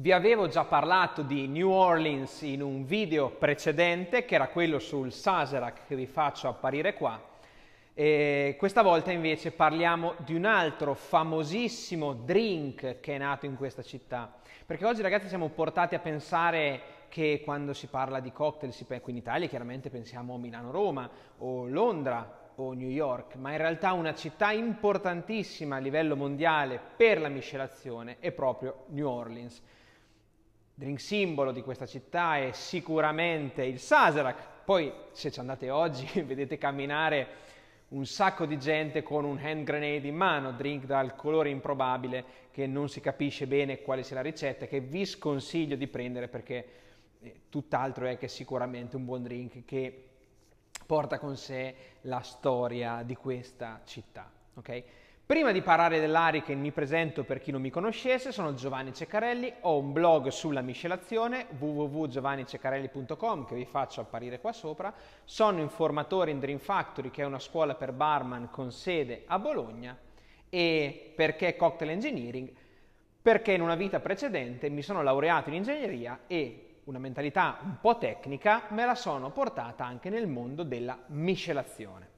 Vi avevo già parlato di New Orleans in un video precedente, che era quello sul Sazerac che vi faccio apparire qua. E questa volta invece parliamo di un altro famosissimo drink che è nato in questa città. Perché oggi ragazzi siamo portati a pensare che quando si parla di cocktail, si, qui in Italia chiaramente pensiamo a Milano-Roma o Londra o New York, ma in realtà una città importantissima a livello mondiale per la miscelazione è proprio New Orleans drink simbolo di questa città è sicuramente il Sazerac. Poi se ci andate oggi vedete camminare un sacco di gente con un hand grenade in mano, drink dal colore improbabile che non si capisce bene quale sia la ricetta, che vi sconsiglio di prendere perché eh, tutt'altro è che sicuramente un buon drink che porta con sé la storia di questa città. Okay? Prima di parlare dell'Hurricane mi presento per chi non mi conoscesse, sono Giovanni Ceccarelli, ho un blog sulla miscelazione www.giovanniceccarelli.com che vi faccio apparire qua sopra, sono informatore in Dream Factory che è una scuola per barman con sede a Bologna e perché cocktail engineering? Perché in una vita precedente mi sono laureato in ingegneria e una mentalità un po' tecnica me la sono portata anche nel mondo della miscelazione.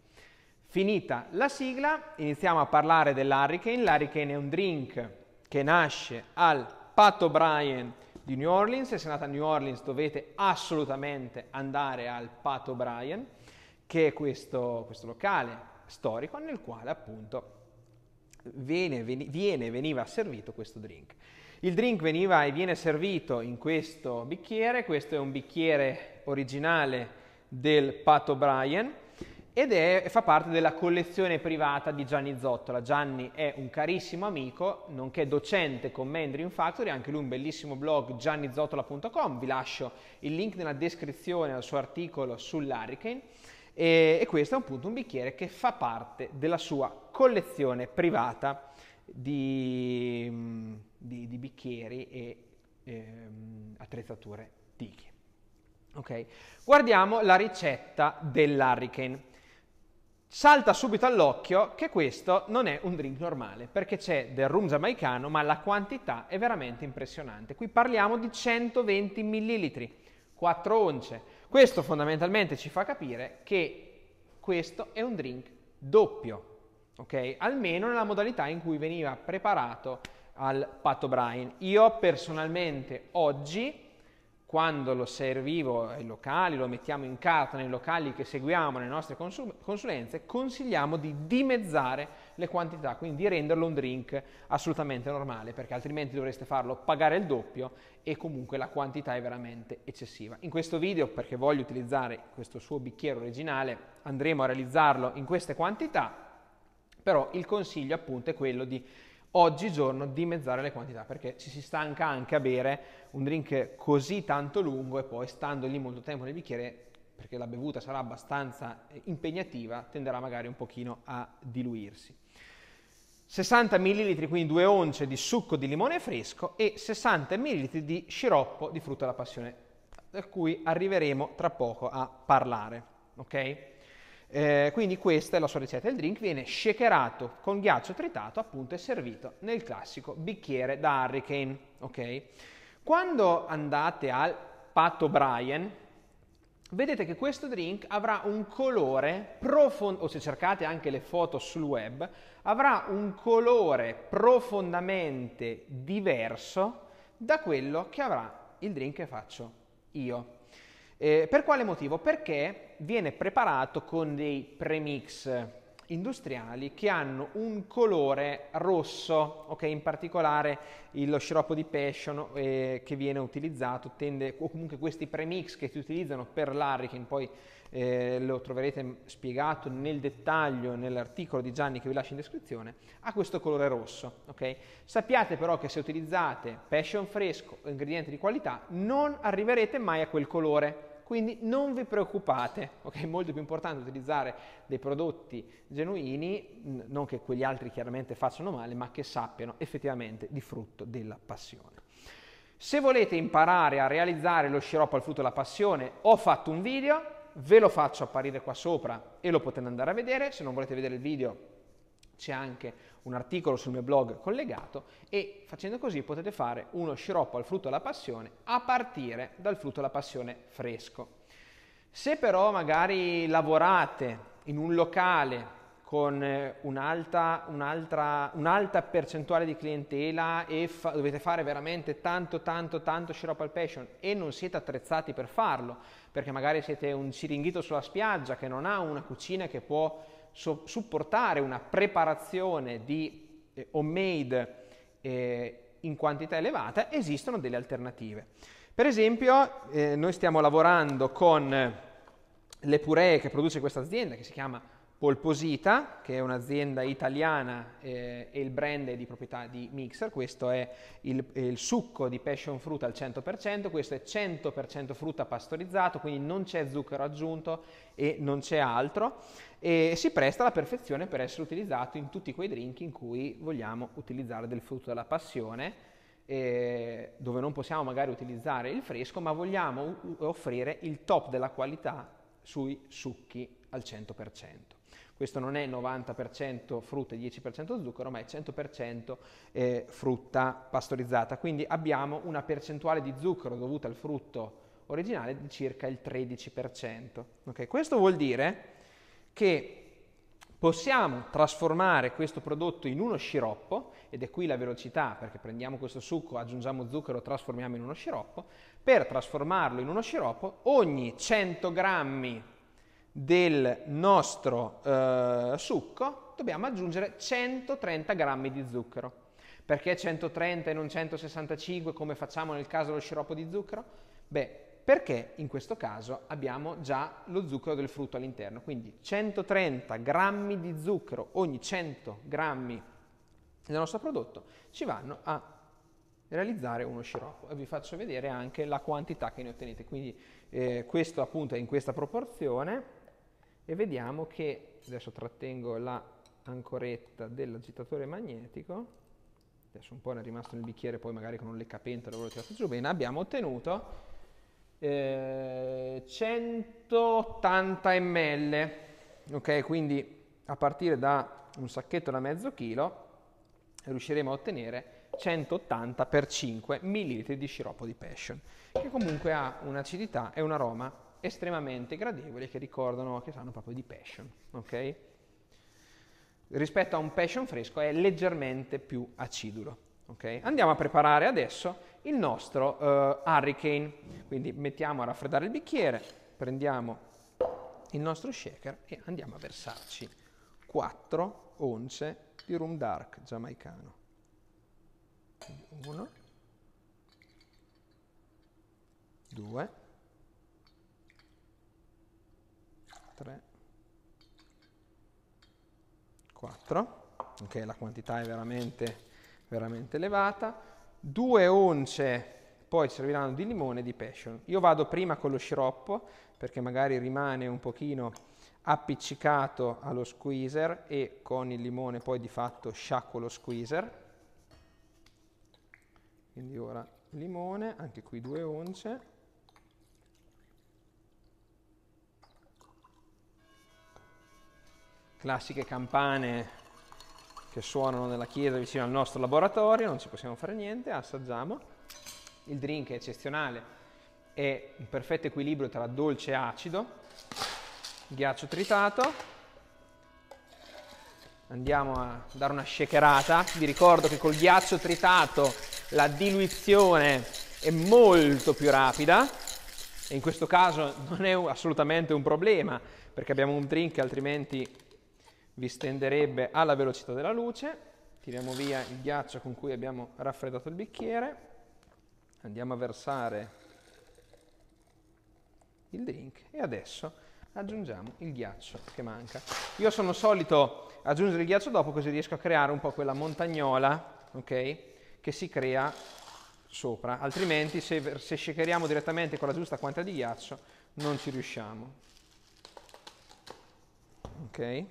Finita la sigla, iniziamo a parlare dell'Hurricane. L'Hurricane è un drink che nasce al Pat O'Brien di New Orleans. Se siete andati a New Orleans dovete assolutamente andare al Pat O'Brien, che è questo, questo, locale storico nel quale appunto viene, viene, veniva servito questo drink. Il drink veniva e viene servito in questo bicchiere, questo è un bicchiere originale del Pat O'Brien, ed è, fa parte della collezione privata di Gianni Zottola. Gianni è un carissimo amico, nonché docente con me in Dream Factory, anche lui un bellissimo blog giannizottola.com, vi lascio il link nella descrizione al suo articolo sull'Hurricane e, e questo è appunto un bicchiere che fa parte della sua collezione privata di, di, di bicchieri e ehm, attrezzature tichi. Ok, Guardiamo la ricetta dell'Hurricane salta subito all'occhio che questo non è un drink normale, perché c'è del rum giamaicano, ma la quantità è veramente impressionante. Qui parliamo di 120 millilitri, 4 once. Questo fondamentalmente ci fa capire che questo è un drink doppio, ok? Almeno nella modalità in cui veniva preparato al Pato Brian. Io personalmente oggi quando lo servivo ai locali, lo mettiamo in carta nei locali che seguiamo nelle nostre consulenze, consigliamo di dimezzare le quantità, quindi di renderlo un drink assolutamente normale, perché altrimenti dovreste farlo pagare il doppio e comunque la quantità è veramente eccessiva. In questo video, perché voglio utilizzare questo suo bicchiere originale, andremo a realizzarlo in queste quantità, però il consiglio appunto è quello di oggigiorno dimezzare le quantità perché ci si stanca anche a bere un drink così tanto lungo e poi stando lì molto tempo nel bicchiere perché la bevuta sarà abbastanza eh, impegnativa tenderà magari un pochino a diluirsi. 60 ml, quindi 2 once di succo di limone fresco e 60 ml di sciroppo di frutta alla passione, da cui arriveremo tra poco a parlare, ok? Eh, quindi questa è la sua ricetta. Il drink viene shakerato con ghiaccio tritato appunto e servito nel classico bicchiere da hurricane. ok? Quando andate al Patto Brian, vedete che questo drink avrà un colore profondo, o se cercate anche le foto sul web, avrà un colore profondamente diverso da quello che avrà il drink che faccio io. Eh, per quale motivo? Perché viene preparato con dei premix industriali che hanno un colore rosso, ok? In particolare lo sciroppo di passion eh, che viene utilizzato tende, o comunque questi premix che si utilizzano per l'Hurricane, poi eh, lo troverete spiegato nel dettaglio nell'articolo di Gianni che vi lascio in descrizione, ha questo colore rosso, ok? Sappiate però che se utilizzate passion fresco o ingredienti di qualità non arriverete mai a quel colore, quindi non vi preoccupate, ok? È molto più importante utilizzare dei prodotti genuini, non che quegli altri chiaramente facciano male, ma che sappiano effettivamente di frutto della passione. Se volete imparare a realizzare lo sciroppo al frutto della passione, ho fatto un video, ve lo faccio apparire qua sopra e lo potete andare a vedere, se non volete vedere il video c'è anche un articolo sul mio blog collegato e facendo così potete fare uno sciroppo al frutto della passione a partire dal frutto della passione fresco. Se però magari lavorate in un locale con eh, un'alta, un'altra, un'alta percentuale di clientela e fa, dovete fare veramente tanto tanto tanto sciroppo al passion e non siete attrezzati per farlo perché magari siete un siringhito sulla spiaggia che non ha una cucina che può so- supportare una preparazione di eh, homemade eh, in quantità elevata, esistono delle alternative. Per esempio, eh, noi stiamo lavorando con eh, le puree che produce questa azienda, che si chiama Polposita, che è un'azienda italiana eh, e il brand è di proprietà di Mixer, questo è il, il succo di passion fruit al 100%, questo è 100% frutta pastorizzato, quindi non c'è zucchero aggiunto e non c'è altro e si presta alla perfezione per essere utilizzato in tutti quei drink in cui vogliamo utilizzare del frutto della passione eh, dove non possiamo magari utilizzare il fresco, ma vogliamo offrire il top della qualità sui succhi al 100%. Questo non è 90% frutta e 10% zucchero, ma è 100% eh, frutta pastorizzata. Quindi abbiamo una percentuale di zucchero dovuta al frutto originale di circa il 13%. Okay? Questo vuol dire che possiamo trasformare questo prodotto in uno sciroppo, ed è qui la velocità, perché prendiamo questo succo, aggiungiamo zucchero, trasformiamo in uno sciroppo, per trasformarlo in uno sciroppo ogni 100 grammi del nostro eh, succo dobbiamo aggiungere 130 grammi di zucchero. Perché 130 e non 165 come facciamo nel caso dello sciroppo di zucchero? Beh, perché in questo caso abbiamo già lo zucchero del frutto all'interno, quindi 130 grammi di zucchero ogni 100 grammi del nostro prodotto ci vanno a realizzare uno sciroppo e vi faccio vedere anche la quantità che ne ottenete, quindi eh, questo appunto è in questa proporzione, e vediamo che, adesso trattengo la ancoretta dell'agitatore magnetico, adesso un po' ne è rimasto nel bicchiere, poi magari con un leccapentole ve tirato giù bene, abbiamo ottenuto eh, 180 ml, ok? Quindi a partire da un sacchetto da mezzo chilo riusciremo a ottenere 180 x 5 ml di sciroppo di passion, che comunque ha un'acidità e un aroma estremamente gradevoli che ricordano, che sanno proprio di passion, ok? Rispetto a un passion fresco è leggermente più acidulo. Okay? Andiamo a preparare adesso il nostro uh, hurricane, quindi mettiamo a raffreddare il bicchiere, prendiamo il nostro shaker e andiamo a versarci 4 once di rum dark giamaicano. Quindi 1, 2, 3, 4, ok, la quantità è veramente, veramente elevata, 2 once poi serviranno di limone e di passion. Io vado prima con lo sciroppo perché magari rimane un pochino appiccicato allo squeezer e con il limone poi di fatto sciacquo lo squeezer. Quindi ora limone, anche qui 2 once. classiche campane che suonano nella chiesa vicino al nostro laboratorio, non ci possiamo fare niente, assaggiamo. Il drink è eccezionale, è un perfetto equilibrio tra dolce e acido, ghiaccio tritato. Andiamo a dare una shakerata, vi ricordo che col ghiaccio tritato la diluizione è molto più rapida e in questo caso non è assolutamente un problema perché abbiamo un drink altrimenti vi stenderebbe alla velocità della luce. Tiriamo via il ghiaccio con cui abbiamo raffreddato il bicchiere. Andiamo a versare il drink e adesso aggiungiamo il ghiaccio che manca. Io sono solito aggiungere il ghiaccio dopo così riesco a creare un po' quella montagnola okay, che si crea sopra, altrimenti se, se shakeriamo direttamente con la giusta quantità di ghiaccio non ci riusciamo. Okay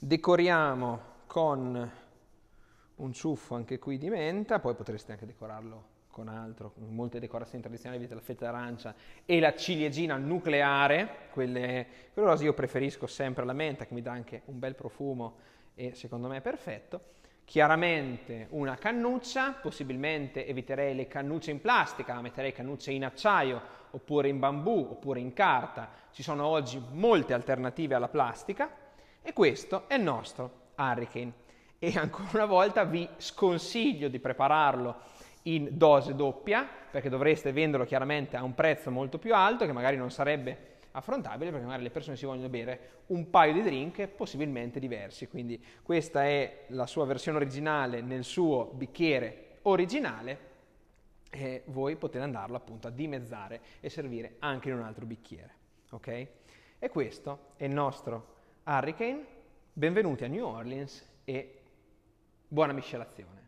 decoriamo con un ciuffo anche qui di menta, poi potreste anche decorarlo con altro, con molte decorazioni tradizionali avete la fetta d'arancia e la ciliegina nucleare, quelle, quelle rose io preferisco sempre la menta che mi dà anche un bel profumo e secondo me è perfetto. Chiaramente una cannuccia, possibilmente eviterei le cannucce in plastica, ma metterei cannucce in acciaio oppure in bambù oppure in carta. Ci sono oggi molte alternative alla plastica e questo è il nostro Hurricane. E ancora una volta vi sconsiglio di prepararlo in dose doppia, perché dovreste venderlo chiaramente a un prezzo molto più alto, che magari non sarebbe affrontabile, perché magari le persone si vogliono bere un paio di drink possibilmente diversi. Quindi questa è la sua versione originale nel suo bicchiere originale e voi potete andarlo appunto a dimezzare e servire anche in un altro bicchiere. Ok? E questo è il nostro Hurricane, benvenuti a New Orleans e buona miscelazione.